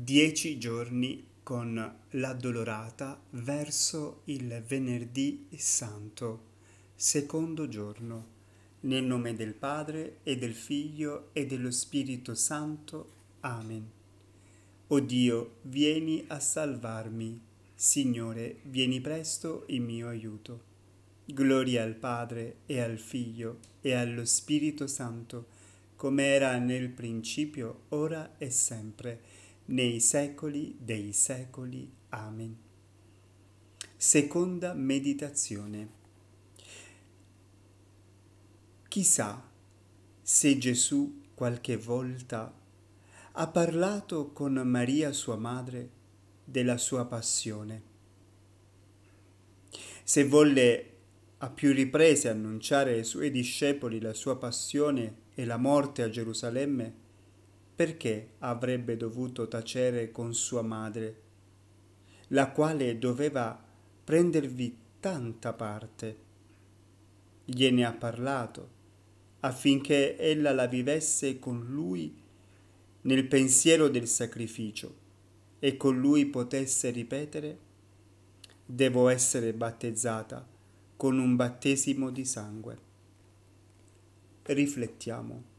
Dieci giorni con l'addolorata verso il venerdì santo, secondo giorno. Nel nome del Padre e del Figlio e dello Spirito Santo. Amen. O Dio, vieni a salvarmi. Signore, vieni presto in mio aiuto. Gloria al Padre e al Figlio e allo Spirito Santo, come era nel principio, ora e sempre nei secoli dei secoli. Amen. Seconda meditazione. Chissà se Gesù qualche volta ha parlato con Maria sua madre della sua passione. Se volle a più riprese annunciare ai suoi discepoli la sua passione e la morte a Gerusalemme, perché avrebbe dovuto tacere con sua madre, la quale doveva prendervi tanta parte. Gliene ha parlato affinché ella la vivesse con lui nel pensiero del sacrificio e con lui potesse ripetere devo essere battezzata con un battesimo di sangue. Riflettiamo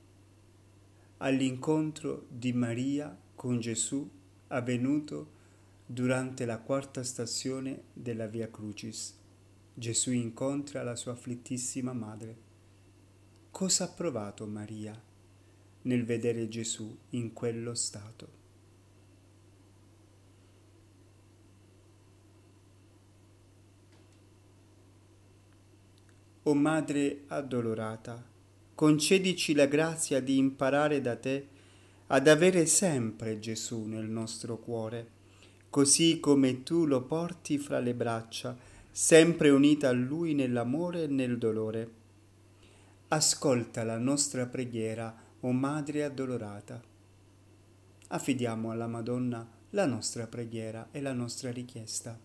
all'incontro di Maria con Gesù avvenuto durante la quarta stazione della Via Crucis. Gesù incontra la sua afflittissima madre. Cosa ha provato Maria nel vedere Gesù in quello stato? O madre addolorata, concedici la grazia di imparare da te ad avere sempre Gesù nel nostro cuore, così come tu lo porti fra le braccia, sempre unita a Lui nell'amore e nel dolore. Ascolta la nostra preghiera, o Madre addolorata. Affidiamo alla Madonna la nostra preghiera e la nostra richiesta.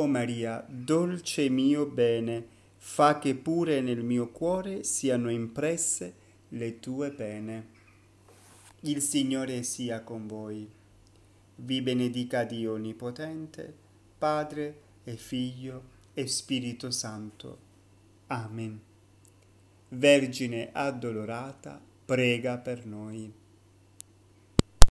O oh Maria, dolce mio bene, fa che pure nel mio cuore siano impresse le tue pene. Il Signore sia con voi. Vi benedica Dio Onnipotente, Padre e Figlio e Spirito Santo. Amen. Vergine addolorata, prega per noi.